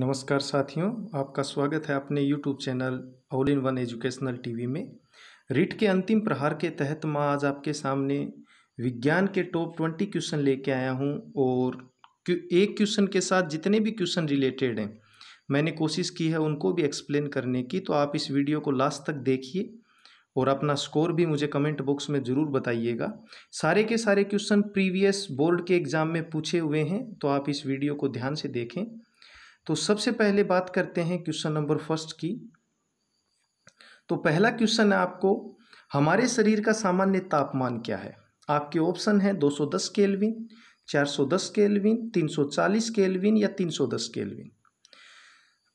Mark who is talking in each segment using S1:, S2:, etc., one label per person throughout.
S1: नमस्कार साथियों आपका स्वागत है अपने YouTube channel all in one educational TV में रिट के अंतिम प्रहार के तहत मैं आज आपके सामने विज्ञान के टॉप ट्वेंटी क्वेश्चन लेके आया हूं और एक क्वेश्चन के साथ जितने भी क्वेश्चन रिलेटेड हैं मैंने कोशिश की है उनको भी एक्सप्लेन करने की तो आप इस वीडियो को लास्ट तक देखिए और अपना स्कोर भी मुझे कमेंट बॉक्स में ज़रूर बताइएगा सारे के सारे क्वेश्चन प्रीवियस बोर्ड के एग्ज़ाम में पूछे हुए हैं तो आप इस वीडियो को ध्यान से देखें तो सबसे पहले बात करते हैं क्वेश्चन नंबर फर्स्ट की तो पहला क्वेश्चन है आपको हमारे शरीर का सामान्य तापमान क्या है आपके ऑप्शन है 210 केल्विन 410 केल्विन 340 केल्विन या 310 केल्विन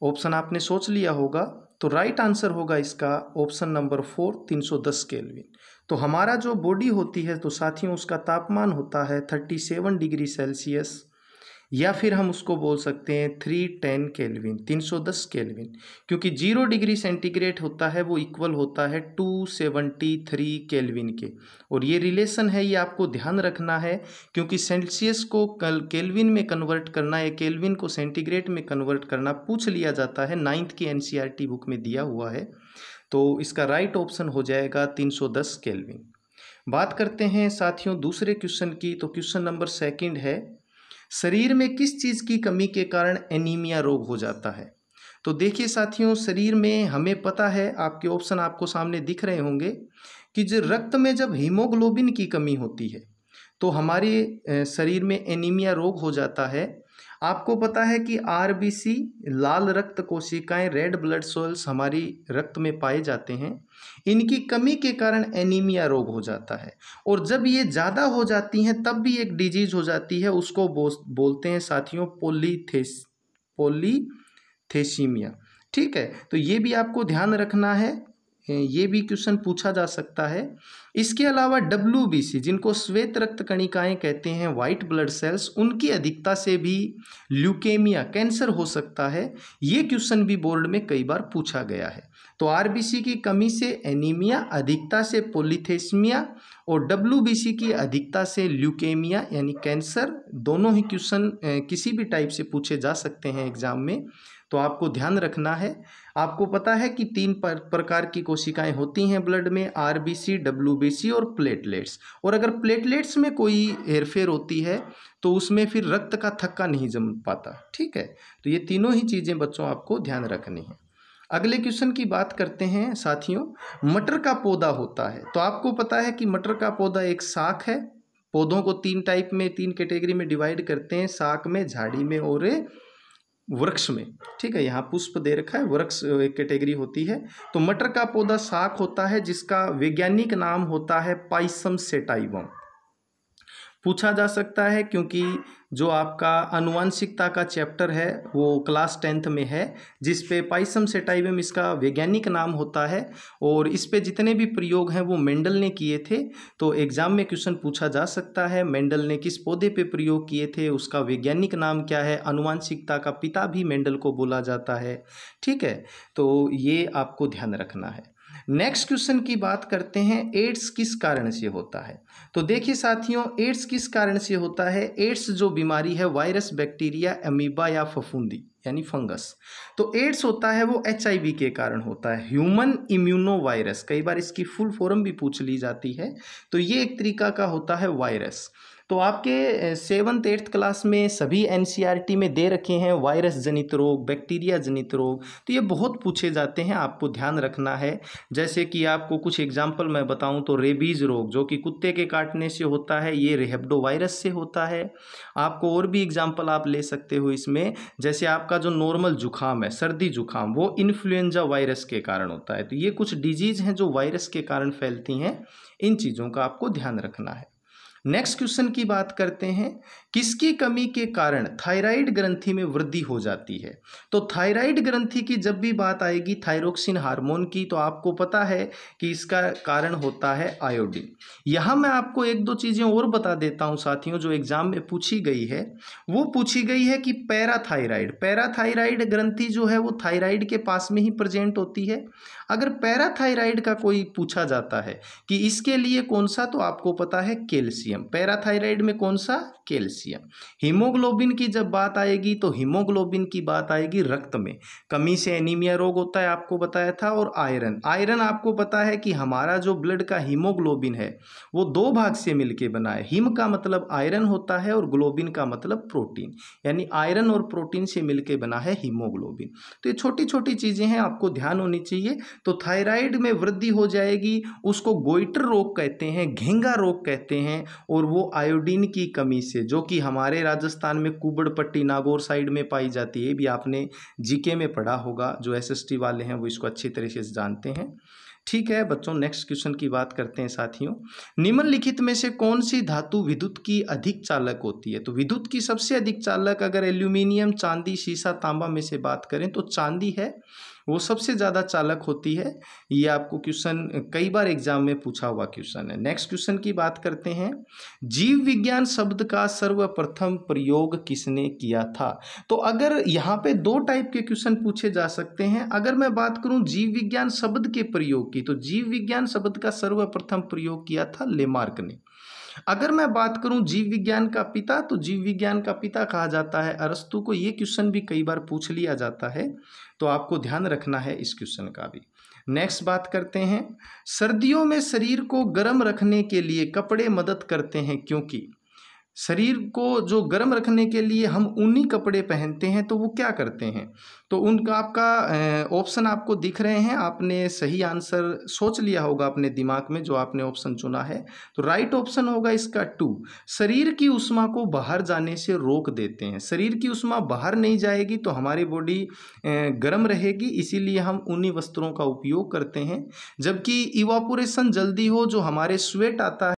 S1: ऑप्शन आपने सोच लिया होगा तो राइट आंसर होगा इसका ऑप्शन नंबर फोर 310 केल्विन तो हमारा जो बॉडी होती है तो साथियों उसका तापमान होता है 37 डिग्री सेल्सियस या फिर हम उसको बोल सकते हैं थ्री टेन केलविन तीन सौ दस केलविन क्योंकि जीरो डिग्री सेंटीग्रेड होता है वो इक्वल होता है टू सेवेंटी थ्री केलविन के और ये रिलेशन है ये आपको ध्यान रखना है क्योंकि सेल्सियस को कल केलविन में कन्वर्ट करना या केलविन को सेंटीग्रेड में कन्वर्ट करना पूछ लिया जाता है नाइन्थ की एन बुक e में दिया हुआ है तो इसका राइट right ऑप्शन हो जाएगा तीन सौ दस बात करते हैं साथियों दूसरे क्वेश्चन की तो क्वेश्चन नंबर सेकंड है शरीर में किस चीज़ की कमी के कारण एनीमिया रोग हो जाता है तो देखिए साथियों शरीर में हमें पता है आपके ऑप्शन आपको सामने दिख रहे होंगे कि जो रक्त में जब हीमोग्लोबिन की कमी होती है तो हमारे शरीर में एनीमिया रोग हो जाता है आपको पता है कि आरबीसी लाल रक्त कोशिकाएं रेड ब्लड सेल्स हमारी रक्त में पाए जाते हैं इनकी कमी के कारण एनीमिया रोग हो जाता है और जब ये ज़्यादा हो जाती हैं तब भी एक डिजीज हो जाती है उसको बोलते हैं साथियों पोलीथेस पोलीथेसीमिया ठीक है तो ये भी आपको ध्यान रखना है ये भी क्वेश्चन पूछा जा सकता है इसके अलावा डब्ल्यू जिनको श्वेत रक्त कणिकाएँ कहते हैं वाइट ब्लड सेल्स उनकी अधिकता से भी ल्यूकेमिया कैंसर हो सकता है ये क्वेश्चन भी बोर्ड में कई बार पूछा गया है तो आरबीसी की कमी से एनीमिया अधिकता से पोलिथेसमिया और डब्ल्यूबीसी की अधिकता से ल्यूकेमिया यानी कैंसर दोनों ही क्वेश्चन किसी भी टाइप से पूछे जा सकते हैं एग्जाम में तो आपको ध्यान रखना है आपको पता है कि तीन प्रकार की कोशिकाएं होती हैं ब्लड में R B C W B C और प्लेटलेट्स और अगर प्लेटलेट्स में कोई हेरफेर होती है तो उसमें फिर रक्त का थक्का नहीं जम पाता ठीक है तो ये तीनों ही चीज़ें बच्चों आपको ध्यान रखनी है अगले क्वेश्चन की बात करते हैं साथियों मटर का पौधा होता है तो आपको पता है कि मटर का पौधा एक साख है पौधों को तीन टाइप में तीन कैटेगरी में डिवाइड करते हैं साख में झाड़ी में और वृक्ष में ठीक है यहाँ पुष्प दे रखा है वृक्ष एक कैटेगरी होती है तो मटर का पौधा साख होता है जिसका वैज्ञानिक नाम होता है पाइसम सेटाइवम पूछा जा सकता है क्योंकि जो आपका अनुवांशिकता का चैप्टर है वो क्लास टेंथ में है जिस पे पाइसम सेटाइवम इसका वैज्ञानिक नाम होता है और इस पे जितने भी प्रयोग हैं वो मेंडल ने किए थे तो एग्ज़ाम में क्वेश्चन पूछा जा सकता है मेंडल ने किस पौधे पे प्रयोग किए थे उसका वैज्ञानिक नाम क्या है अनुवांशिकता का पिता भी मेंडल को बोला जाता है ठीक है तो ये आपको ध्यान रखना है नेक्स्ट क्वेश्चन की बात करते हैं एड्स किस कारण से होता है तो देखिए साथियों एड्स किस कारण से होता है एड्स जो बीमारी है वायरस बैक्टीरिया अमीबा या फफूंदी यानी फंगस तो एड्स होता है वो एच के कारण होता है ह्यूमन इम्यूनो वायरस कई बार इसकी फुल फॉर्म भी पूछ ली जाती है तो ये एक तरीका का होता है वायरस तो आपके सेवन्थ एट्थ क्लास में सभी एन e में दे रखे हैं वायरस जनित रोग बैक्टीरिया जनित रोग तो ये बहुत पूछे जाते हैं आपको ध्यान रखना है जैसे कि आपको कुछ एग्जाम्पल मैं बताऊँ तो रेबीज रोग जो कि कुत्ते के काटने से होता है ये रेहबडो वायरस से होता है आपको और भी एग्जाम्पल आप ले सकते हो इसमें जैसे आपका जो नॉर्मल जुकाम है सर्दी जुकाम वो इन्फ्लुएंजा वायरस के कारण होता है तो ये कुछ डिजीज़ हैं जो वायरस के कारण फैलती हैं इन चीज़ों का आपको ध्यान रखना है नेक्स्ट क्वेश्चन की बात करते हैं किसकी कमी के कारण थायराइड ग्रंथि में वृद्धि हो जाती है तो थायराइड ग्रंथि की जब भी बात आएगी थायरोक्सिन हार्मोन की तो आपको पता है कि इसका कारण होता है आयोडीन यहाँ मैं आपको एक दो चीज़ें और बता देता हूँ साथियों जो एग्ज़ाम में पूछी गई है वो पूछी गई है कि पैराथायराइड पैराथायराइड ग्रंथि जो है वो थायराइड के पास में ही प्रजेंट होती है अगर पैराथायराइड का कोई पूछा जाता है कि इसके लिए कौन सा तो आपको पता है कैल्शियम पैराथायराइड में कौन सा कैल्शियम हीमोग्लोबिन की जब बात आएगी तो हीमोग्लोबिन की बात आएगी रक्त में कमी से एनीमिया रोग होता है आपको बताया था और आयरन आयरन आपको पता है कि हमारा जो ब्लड का हीमोग्लोबिन है वो दो भाग से मिलके बना है हिम का मतलब आयरन होता है और ग्लोबिन का मतलब प्रोटीन यानी आयरन और प्रोटीन से मिलके बना है हीमोग्लोबिन तो ये छोटी छोटी चीज़ें हैं आपको ध्यान होनी चाहिए तो थायराइड में वृद्धि हो जाएगी उसको गोइटर रोग कहते हैं घेंगा रोग कहते हैं और वो आयोडीन की कमी से जो कि हमारे राजस्थान में कुबड़ पट्टी नागौर साइड में पाई जाती है भी आपने जीके में पढ़ा होगा जो एसएसटी वाले हैं वो इसको अच्छी तरीके से जानते हैं ठीक है बच्चों नेक्स्ट क्वेश्चन की बात करते हैं साथियों निम्नलिखित में से कौन सी धातु विद्युत की अधिक चालक होती है तो विद्युत की सबसे अधिक चालक अगर एल्यूमिनियम चांदी शीशा तांबा में से बात करें तो चांदी है वो सबसे ज़्यादा चालक होती है ये आपको क्वेश्चन कई बार एग्जाम में पूछा हुआ क्वेश्चन है नेक्स्ट क्वेश्चन की बात करते हैं जीव विज्ञान शब्द का सर्वप्रथम प्रयोग किसने किया था तो अगर यहाँ पे दो टाइप के क्वेश्चन पूछे जा सकते हैं अगर मैं बात करूँ जीव विज्ञान शब्द के प्रयोग की तो जीव विज्ञान शब्द का सर्वप्रथम प्रयोग किया था लेमार्क ने अगर मैं बात करूं जीव विज्ञान का पिता तो जीव विज्ञान का पिता कहा जाता है अरस्तु को ये क्वेश्चन भी कई बार पूछ लिया जाता है तो आपको ध्यान रखना है इस क्वेश्चन का भी नेक्स्ट बात करते हैं सर्दियों में शरीर को गर्म रखने के लिए कपड़े मदद करते हैं क्योंकि शरीर को जो गर्म रखने के लिए हम ऊनी कपड़े पहनते हैं तो वो क्या करते हैं तो उनका आपका ऑप्शन आपको दिख रहे हैं आपने सही आंसर सोच लिया होगा अपने दिमाग में जो आपने ऑप्शन चुना है तो राइट ऑप्शन होगा इसका टू शरीर की उष्मा को बाहर जाने से रोक देते हैं शरीर की उष्मा बाहर नहीं जाएगी तो हमारी बॉडी गर्म रहेगी इसीलिए हम ऊनी वस्त्रों का उपयोग करते हैं जबकि इवापोरेशन जल्दी हो जो हमारे स्वेट आता है